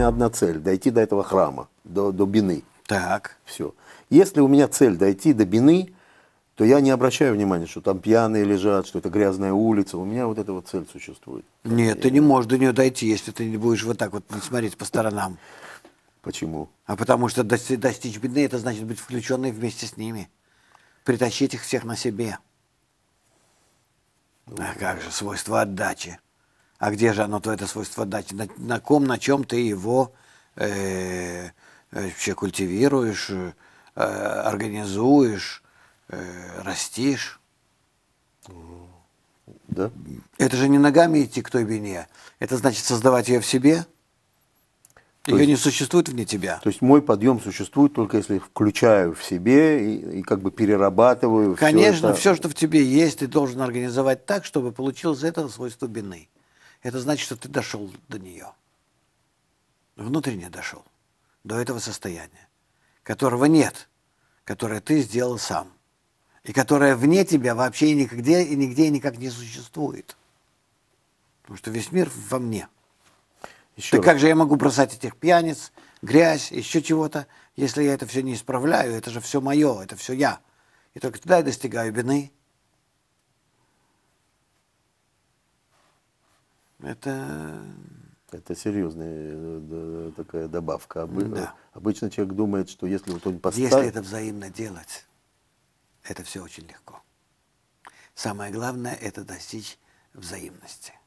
меня одна цель – дойти до этого храма, до, до Бины. Так. Все. Если у меня цель дойти до Бины, то я не обращаю внимания, что там пьяные лежат, что это грязная улица. У меня вот эта вот цель существует. Нет, я... ты не можешь до нее дойти, если ты не будешь вот так вот смотреть по сторонам. Почему? А потому что достичь бедны, это значит быть включенной вместе с ними. Притащить их всех на себе. Ну, а как же свойство отдачи? А где же оно, то это свойство дать? На, на ком, на чем ты его э, э вообще культивируешь, э, организуешь, э, растишь? Да. Это же не ногами идти к той вине. Это значит создавать ее в себе. То ее есть, не существует вне тебя. То есть мой подъем существует только если включаю в себе и, и как бы перерабатываю. Конечно, все, это... все, что в тебе есть, ты должен организовать так, чтобы получилось это свойство бины это значит, что ты дошел до нее. Внутренне дошел. До этого состояния, которого нет, которое ты сделал сам. И которое вне тебя вообще нигде и нигде и никак не существует. Потому что весь мир во мне. Еще так раз. как же я могу бросать этих пьяниц, грязь, еще чего-то, если я это все не исправляю? Это же все мое, это все я. И только тогда я достигаю бины, Это... Это серьезная э, э, такая добавка. Да. Обычно человек думает, что если вот он поставит... Если это взаимно делать, это все очень легко. Самое главное – это достичь взаимности.